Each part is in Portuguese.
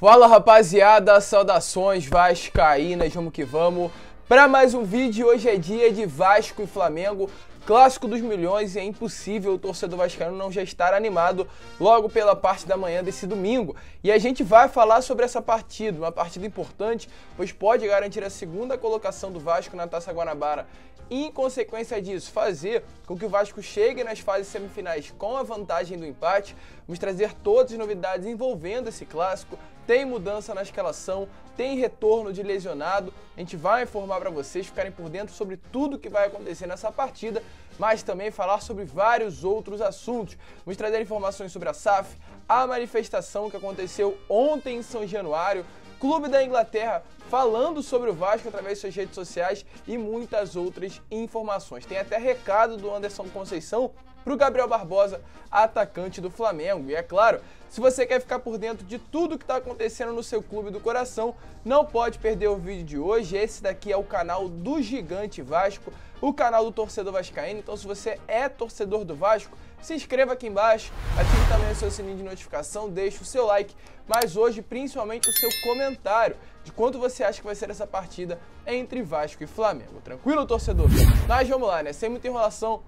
Fala rapaziada, saudações vascaínas, vamos que vamos para mais um vídeo. Hoje é dia de Vasco e Flamengo, clássico dos milhões e é impossível o torcedor vascaíno não já estar animado logo pela parte da manhã desse domingo. E a gente vai falar sobre essa partida, uma partida importante, pois pode garantir a segunda colocação do Vasco na Taça Guanabara e, em consequência disso, fazer com que o Vasco chegue nas fases semifinais com a vantagem do empate. Vamos trazer todas as novidades envolvendo esse clássico. Tem mudança na escalação, tem retorno de lesionado. A gente vai informar para vocês ficarem por dentro sobre tudo que vai acontecer nessa partida, mas também falar sobre vários outros assuntos. Vamos trazer informações sobre a SAF, a manifestação que aconteceu ontem em São Januário, Clube da Inglaterra, falando sobre o Vasco através de suas redes sociais e muitas outras informações. Tem até recado do Anderson Conceição para o Gabriel Barbosa, atacante do Flamengo. E é claro, se você quer ficar por dentro de tudo que está acontecendo no seu clube do coração, não pode perder o vídeo de hoje. Esse daqui é o canal do Gigante Vasco, o canal do torcedor vascaíno. Então, se você é torcedor do Vasco, se inscreva aqui embaixo, ative também o seu sininho de notificação, deixe o seu like, mas hoje principalmente o seu comentário de quanto você acha que vai ser essa partida entre Vasco e Flamengo. Tranquilo, torcedor? Mas vamos lá, né? Sem muita enrolação,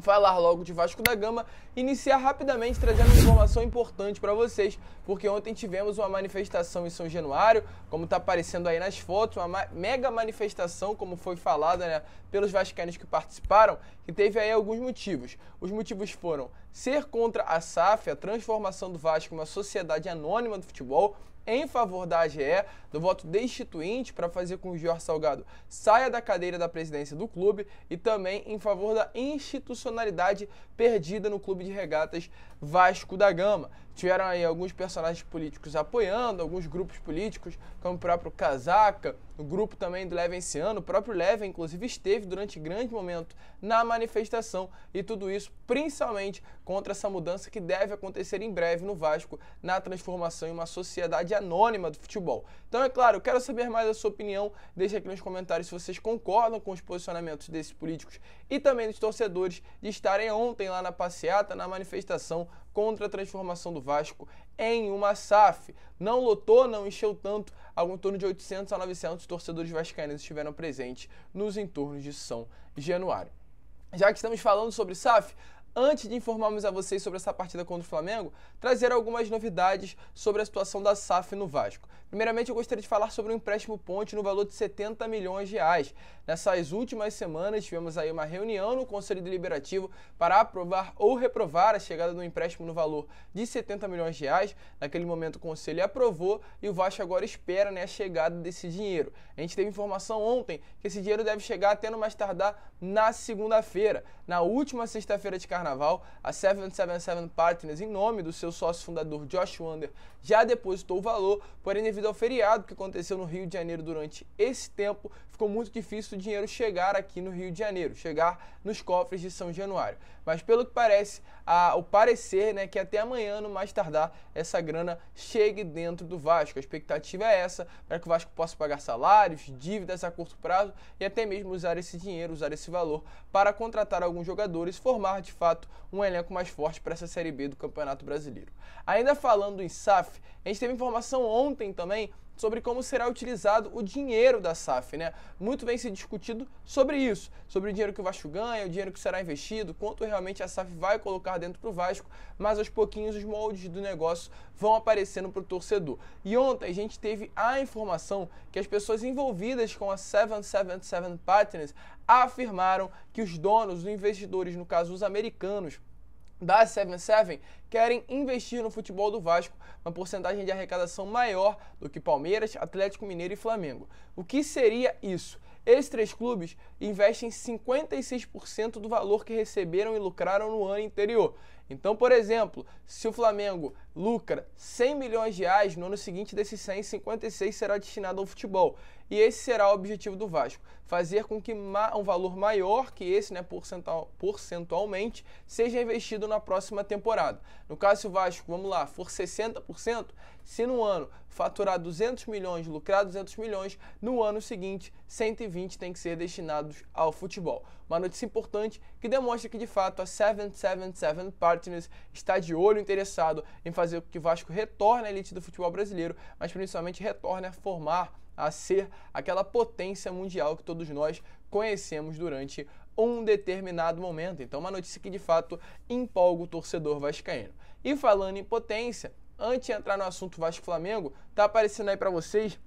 falar logo de Vasco da Gama, iniciar rapidamente trazendo informação importante para vocês, porque ontem tivemos uma manifestação em São Januário, como está aparecendo aí nas fotos, uma mega manifestação, como foi falada né, pelos vascaínos que participaram, que teve aí alguns motivos. Os motivos foram ser contra a SAF, a transformação do Vasco em uma sociedade anônima do futebol, em favor da AGE, do voto destituinte para fazer com que o Jorge Salgado saia da cadeira da presidência do clube e também em favor da institucionalidade perdida no clube de regatas Vasco da Gama tiveram aí alguns personagens políticos apoiando, alguns grupos políticos, como o próprio Casaca, o grupo também do Levenciano, o próprio Leven, inclusive, esteve durante grande momento na manifestação e tudo isso principalmente contra essa mudança que deve acontecer em breve no Vasco na transformação em uma sociedade anônima do futebol. Então, é claro, eu quero saber mais a sua opinião, deixe aqui nos comentários se vocês concordam com os posicionamentos desses políticos e também dos torcedores de estarem ontem lá na passeata, na manifestação, contra a transformação do Vasco em uma SAF. Não lotou, não encheu tanto, algo em torno de 800 a 900 torcedores vascaínos estiveram presentes nos entornos de São Januário. Já que estamos falando sobre SAF, antes de informarmos a vocês sobre essa partida contra o Flamengo, trazer algumas novidades sobre a situação da SAF no Vasco. Primeiramente, eu gostaria de falar sobre o um empréstimo Ponte no valor de 70 milhões de reais. Nessas últimas semanas, tivemos aí uma reunião no Conselho Deliberativo para aprovar ou reprovar a chegada do empréstimo no valor de 70 milhões de reais. Naquele momento, o Conselho aprovou e o Vasco agora espera né, a chegada desse dinheiro. A gente teve informação ontem que esse dinheiro deve chegar até no mais tardar na segunda-feira. Na última sexta-feira de carnaval, carnaval, a 777 Partners, em nome do seu sócio fundador Josh Wander, já depositou o valor, porém devido ao feriado que aconteceu no Rio de Janeiro durante esse tempo, ficou muito difícil o dinheiro chegar aqui no Rio de Janeiro, chegar nos cofres de São Januário. Mas pelo que parece, a, o parecer né, que até amanhã, no mais tardar, essa grana chegue dentro do Vasco. A expectativa é essa, para que o Vasco possa pagar salários, dívidas a curto prazo e até mesmo usar esse dinheiro, usar esse valor para contratar alguns jogadores e formar de fato um elenco mais forte para essa Série B do Campeonato Brasileiro. Ainda falando em SAF, SAF. A gente teve informação ontem também sobre como será utilizado o dinheiro da SAF, né? Muito vem se discutido sobre isso, sobre o dinheiro que o Vasco ganha, o dinheiro que será investido, quanto realmente a SAF vai colocar dentro do Vasco, mas aos pouquinhos os moldes do negócio vão aparecendo para o torcedor. E ontem a gente teve a informação que as pessoas envolvidas com a 777 Partners afirmaram que os donos, os investidores, no caso os americanos, da 77 querem investir no futebol do Vasco, uma porcentagem de arrecadação maior do que Palmeiras, Atlético Mineiro e Flamengo. O que seria isso? Esses três clubes investem 56% do valor que receberam e lucraram no ano anterior. Então, por exemplo, se o Flamengo lucra 100 milhões de reais, no ano seguinte desses 100, 56 será destinado ao futebol. E esse será o objetivo do Vasco, fazer com que um valor maior que esse, né, percentualmente, seja investido na próxima temporada. No caso, se o Vasco, vamos lá, for 60%, se no ano faturar 200 milhões, lucrar 200 milhões, no ano seguinte, 120 tem que ser destinados ao futebol. Uma notícia importante que demonstra que, de fato, a 777 Partners está de olho interessado em fazer fazer com que o Vasco retorne à elite do futebol brasileiro, mas principalmente retorne a formar, a ser aquela potência mundial que todos nós conhecemos durante um determinado momento. Então, uma notícia que de fato empolga o torcedor vascaíno. E falando em potência, antes de entrar no assunto Vasco Flamengo, tá aparecendo aí para vocês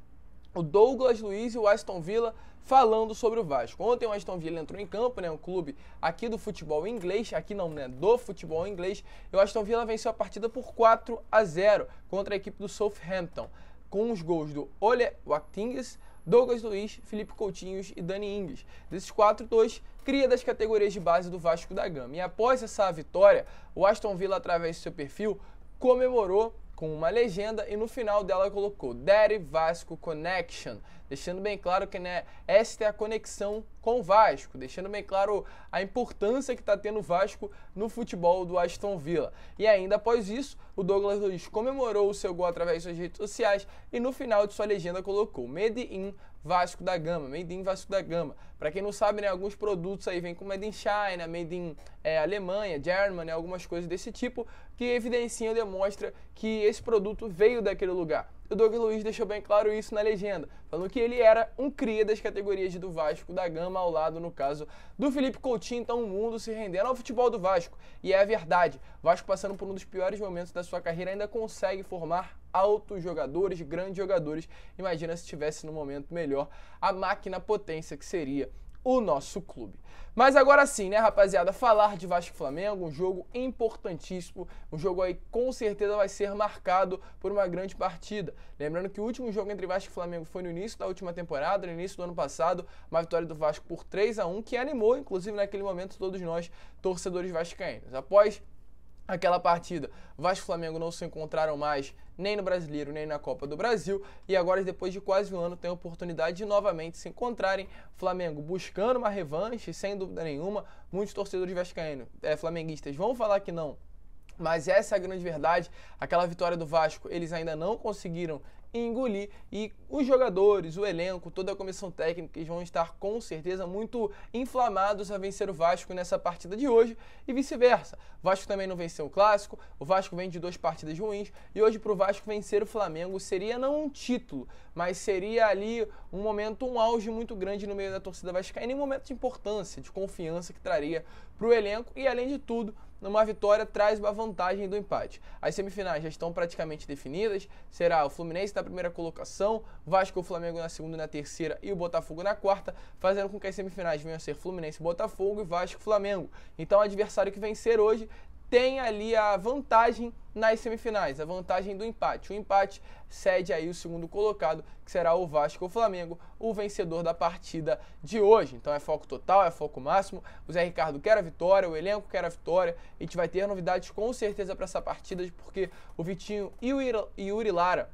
o Douglas Luiz e o Aston Villa falando sobre o Vasco. Ontem o Aston Villa entrou em campo, né, um clube aqui do futebol inglês, aqui não, né, do futebol inglês, e o Aston Villa venceu a partida por 4 a 0 contra a equipe do Southampton, com os gols do Ole Watkins, Douglas Luiz, Felipe Coutinhos e Dani Ings. Desses quatro, dois cria das categorias de base do Vasco da Gama. E após essa vitória, o Aston Villa, através do seu perfil, comemorou com uma legenda e no final dela colocou Daddy Vasco Connection deixando bem claro que né, esta é a conexão com o Vasco, deixando bem claro a importância que está tendo o Vasco no futebol do Aston Villa. E ainda após isso, o Douglas Luiz comemorou o seu gol através de suas redes sociais e no final de sua legenda colocou Made in Vasco da Gama, Made in Vasco da Gama. Para quem não sabe, né, alguns produtos aí vêm com Made in China, Made in é, Alemanha, Germany, algumas coisas desse tipo que evidenciam e demonstram que esse produto veio daquele lugar o Doug Luiz deixou bem claro isso na legenda, falando que ele era um cria das categorias do Vasco da Gama, ao lado, no caso, do Felipe Coutinho. Então, o mundo se rendendo ao futebol do Vasco. E é a verdade. Vasco, passando por um dos piores momentos da sua carreira, ainda consegue formar altos jogadores, grandes jogadores. Imagina se tivesse no momento melhor a máquina potência que seria o nosso clube. Mas agora sim, né, rapaziada? Falar de Vasco Flamengo, um jogo importantíssimo, um jogo aí com certeza vai ser marcado por uma grande partida. Lembrando que o último jogo entre Vasco e Flamengo foi no início da última temporada, no início do ano passado, uma vitória do Vasco por 3 a 1 que animou, inclusive naquele momento, todos nós, torcedores vascaínos. Após aquela partida. Vasco e Flamengo não se encontraram mais nem no Brasileiro, nem na Copa do Brasil, e agora depois de quase um ano tem a oportunidade de novamente se encontrarem, Flamengo buscando uma revanche, sem dúvida nenhuma, muitos torcedores vascaínos, é, flamenguistas vão falar que não, mas essa é a grande verdade. Aquela vitória do Vasco, eles ainda não conseguiram engolir. E os jogadores, o elenco, toda a comissão técnica vão estar com certeza muito inflamados a vencer o Vasco nessa partida de hoje e vice-versa. O Vasco também não venceu o Clássico, o Vasco vem de duas partidas ruins e hoje para o Vasco vencer o Flamengo seria não um título, mas seria ali um momento, um auge muito grande no meio da torcida vascaína e um momento de importância, de confiança que traria para o elenco e além de tudo numa vitória traz uma vantagem do empate. As semifinais já estão praticamente definidas, será o Fluminense na primeira colocação, Vasco o Flamengo na segunda e na terceira e o Botafogo na quarta, fazendo com que as semifinais venham a ser Fluminense, Botafogo e Vasco Flamengo. Então o adversário que vencer hoje tem ali a vantagem nas semifinais, a vantagem do empate. O empate cede aí o segundo colocado, que será o Vasco ou Flamengo, o vencedor da partida de hoje. Então é foco total, é foco máximo. O Zé Ricardo quer a vitória, o elenco quer a vitória. A gente vai ter novidades com certeza para essa partida, porque o Vitinho e o Yuri Lara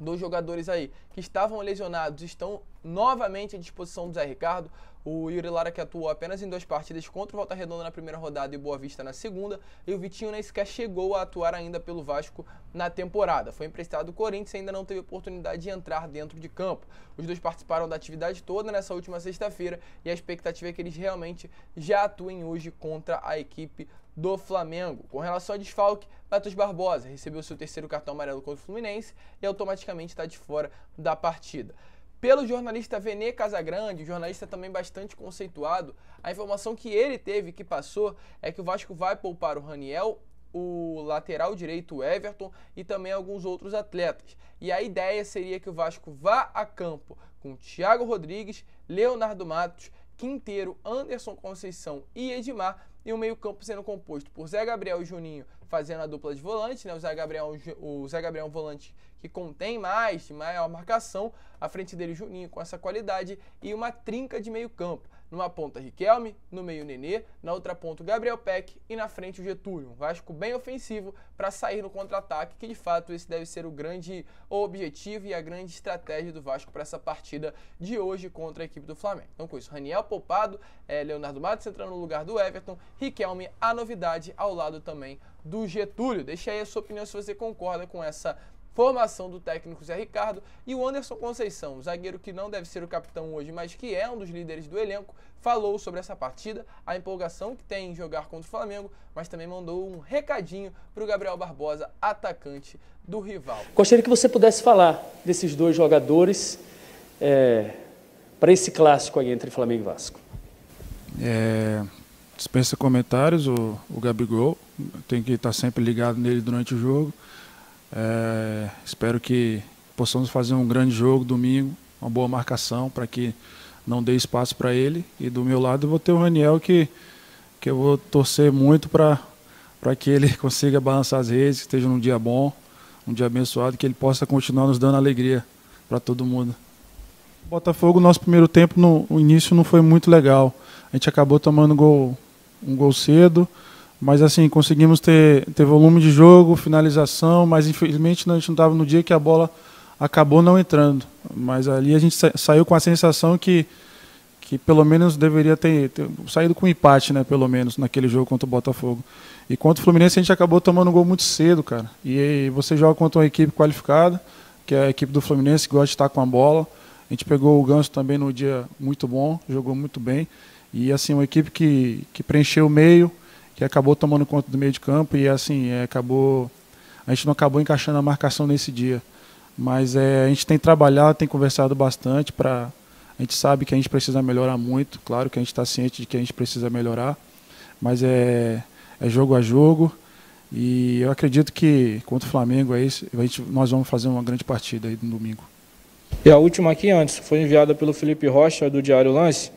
dos jogadores aí que estavam lesionados estão novamente à disposição do Zé Ricardo. O Yuri Lara, que atuou apenas em duas partidas contra o Volta Redonda na primeira rodada e Boa Vista na segunda. E o Vitinho Nesca chegou a atuar ainda pelo Vasco na temporada. Foi emprestado do Corinthians e ainda não teve oportunidade de entrar dentro de campo. Os dois participaram da atividade toda nessa última sexta-feira e a expectativa é que eles realmente já atuem hoje contra a equipe do Flamengo. Com relação a desfalque, Matheus Barbosa recebeu seu terceiro cartão amarelo contra o Fluminense e automaticamente está de fora da partida. Pelo jornalista Venê Casagrande, jornalista também bastante conceituado, a informação que ele teve que passou é que o Vasco vai poupar o Raniel o lateral direito Everton e também alguns outros atletas. E a ideia seria que o Vasco vá a campo com Thiago Rodrigues, Leonardo Matos, Quinteiro, Anderson Conceição e Edmar e o meio-campo sendo composto por Zé Gabriel e Juninho fazendo a dupla de volante, né? O Zé Gabriel, o Zé Gabriel é um volante que contém mais, maior marcação, à frente dele Juninho com essa qualidade e uma trinca de meio-campo. Numa ponta, Riquelme, no meio, Nenê, na outra ponta, Gabriel Peck e na frente o Getúlio. Um Vasco bem ofensivo para sair no contra-ataque, que de fato esse deve ser o grande objetivo e a grande estratégia do Vasco para essa partida de hoje contra a equipe do Flamengo. Então, com isso, Raniel poupado, é, Leonardo Matos entrando no lugar do Everton, Riquelme, a novidade, ao lado também do Getúlio. Deixa aí a sua opinião se você concorda com essa formação do técnico Zé Ricardo e o Anderson Conceição, zagueiro que não deve ser o capitão hoje, mas que é um dos líderes do elenco, falou sobre essa partida, a empolgação que tem em jogar contra o Flamengo, mas também mandou um recadinho para o Gabriel Barbosa, atacante do rival. Gostaria que você pudesse falar desses dois jogadores é, eh, para esse clássico aí entre Flamengo e Vasco. É, dispensa comentários, o, o Gabigol tem que estar tá sempre ligado nele durante o jogo. É, espero que possamos fazer um grande jogo domingo, uma boa marcação para que não dê espaço para ele. E do meu lado eu vou ter o Raniel que, que eu vou torcer muito para que ele consiga balançar as redes, que esteja num dia bom, um dia abençoado, que ele possa continuar nos dando alegria para todo mundo. Botafogo, nosso primeiro tempo, no, o início não foi muito legal. A gente acabou tomando gol, um gol cedo. Mas assim, conseguimos ter, ter volume de jogo, finalização, mas infelizmente a gente não estava no dia que a bola acabou não entrando. Mas ali a gente saiu com a sensação que, que pelo menos deveria ter, ter saído com empate, né, pelo menos, naquele jogo contra o Botafogo. E contra o Fluminense a gente acabou tomando um gol muito cedo, cara. E, você joga contra uma equipe qualificada, que é a equipe do Fluminense, que gosta de estar com a bola. A gente pegou o Ganso também no dia muito bom, jogou muito bem. E assim, uma equipe que, que preencheu o meio, que acabou tomando conta do meio de campo e assim, é, acabou a gente não acabou encaixando a marcação nesse dia. Mas é, a gente tem trabalhado, tem conversado bastante para a gente sabe que a gente precisa melhorar muito, claro que a gente está ciente de que a gente precisa melhorar, mas é, é jogo a jogo e eu acredito que contra o Flamengo é a gente, nós vamos fazer uma grande partida aí no domingo. E a última aqui antes, foi enviada pelo Felipe Rocha do Diário Lance.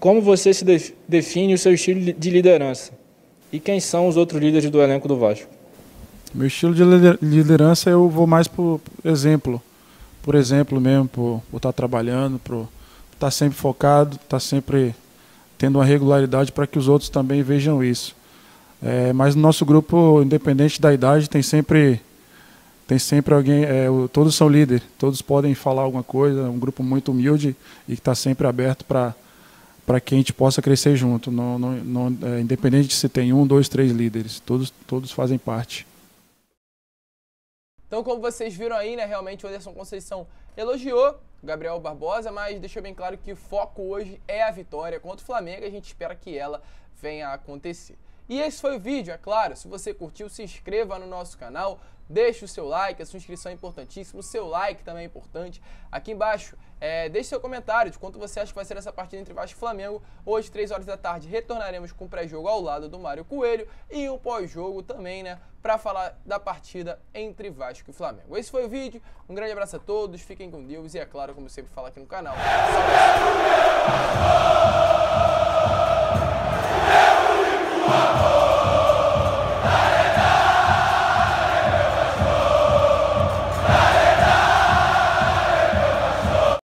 Como você se define o seu estilo de liderança? E quem são os outros líderes do elenco do Vasco? Meu estilo de liderança eu vou mais por exemplo. Por exemplo mesmo, por, por estar tá trabalhando, por estar tá sempre focado, estar tá sempre tendo uma regularidade para que os outros também vejam isso. É, mas no nosso grupo, independente da idade, tem sempre tem sempre alguém, é, todos são líderes, todos podem falar alguma coisa, é um grupo muito humilde e que está sempre aberto para para que a gente possa crescer junto, não, não, não, é, independente de se tem um, dois, três líderes, todos, todos fazem parte. Então, como vocês viram aí, né, realmente o Anderson Conceição elogiou o Gabriel Barbosa, mas deixou bem claro que o foco hoje é a vitória contra o Flamengo. e A gente espera que ela venha a acontecer. E esse foi o vídeo, é claro. Se você curtiu, se inscreva no nosso canal, deixe o seu like, a sua inscrição é importantíssima, o seu like também é importante. Aqui embaixo, é, deixe seu comentário de quanto você acha que vai ser essa partida entre Vasco e Flamengo. Hoje, 3 horas da tarde, retornaremos com o pré-jogo ao lado do Mário Coelho e um pós-jogo também, né, para falar da partida entre Vasco e Flamengo. Esse foi o vídeo, um grande abraço a todos, fiquem com Deus e, é claro, como sempre, fala aqui no canal. Salve!